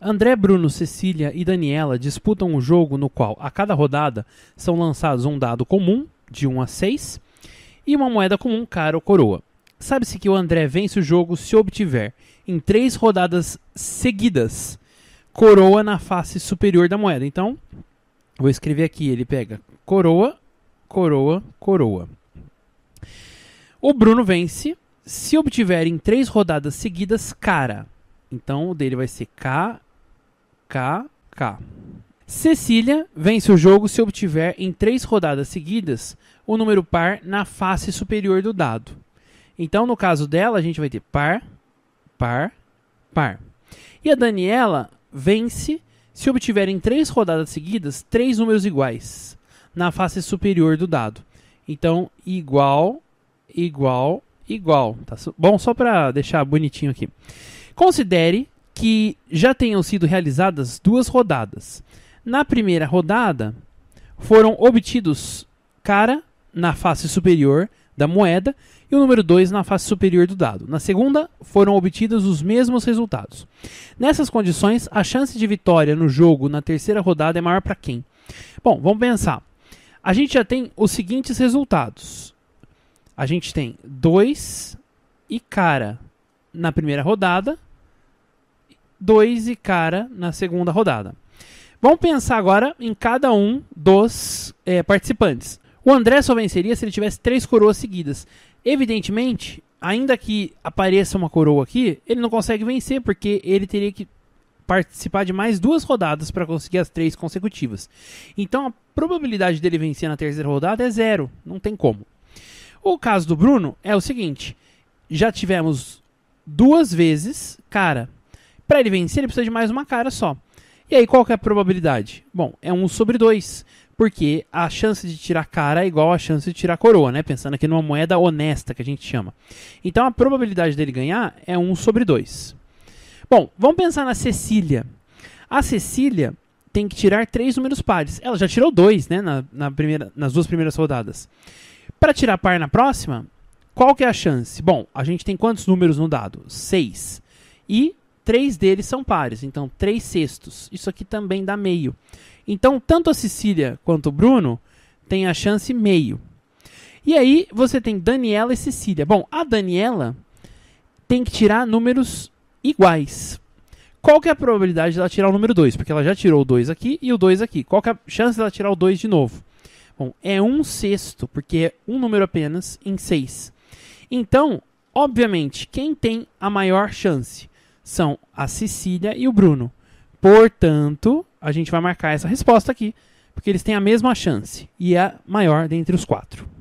André, Bruno, Cecília e Daniela disputam um jogo no qual, a cada rodada, são lançados um dado comum, de 1 a 6, e uma moeda comum, cara ou coroa. Sabe-se que o André vence o jogo se obtiver, em três rodadas seguidas, coroa na face superior da moeda. Então, vou escrever aqui: ele pega coroa, coroa, coroa. O Bruno vence se obtiver em três rodadas seguidas cara. Então, o dele vai ser K, Cecília vence o jogo se obtiver em três rodadas seguidas o número par na face superior do dado. Então, no caso dela, a gente vai ter par, par, par. E a Daniela vence se obtiver em três rodadas seguidas três números iguais na face superior do dado. Então, igual, igual, igual. Tá bom, só para deixar bonitinho aqui. Considere que já tenham sido realizadas duas rodadas. Na primeira rodada, foram obtidos cara na face superior da moeda e o número 2 na face superior do dado. Na segunda, foram obtidos os mesmos resultados. Nessas condições, a chance de vitória no jogo na terceira rodada é maior para quem? Bom, vamos pensar. A gente já tem os seguintes resultados. A gente tem 2 e cara na primeira rodada 2 e Cara na segunda rodada. Vamos pensar agora em cada um dos é, participantes. O André só venceria se ele tivesse três coroas seguidas. Evidentemente, ainda que apareça uma coroa aqui, ele não consegue vencer porque ele teria que participar de mais duas rodadas para conseguir as três consecutivas. Então a probabilidade dele vencer na terceira rodada é zero, não tem como. O caso do Bruno é o seguinte: já tivemos duas vezes cara para ele vencer, ele precisa de mais uma cara só. E aí, qual que é a probabilidade? Bom, é 1 sobre 2, porque a chance de tirar cara é igual à chance de tirar coroa, né? Pensando aqui numa moeda honesta, que a gente chama. Então, a probabilidade dele ganhar é 1 sobre 2. Bom, vamos pensar na Cecília. A Cecília tem que tirar três números pares. Ela já tirou dois, né, na, na primeira, nas duas primeiras rodadas. Para tirar par na próxima, qual que é a chance? Bom, a gente tem quantos números no dado? Seis. E três deles são pares, então três sextos. Isso aqui também dá meio. Então, tanto a Cecília quanto o Bruno têm a chance meio. E aí, você tem Daniela e Cecília. Bom, a Daniela tem que tirar números iguais. Qual que é a probabilidade dela tirar o número 2? Porque ela já tirou o 2 aqui e o 2 aqui. Qual que é a chance dela tirar o 2 de novo? Bom, é um sexto, porque é um número apenas em 6. Então, obviamente, quem tem a maior chance? são a Cecília e o Bruno. Portanto, a gente vai marcar essa resposta aqui, porque eles têm a mesma chance e é a maior dentre os quatro.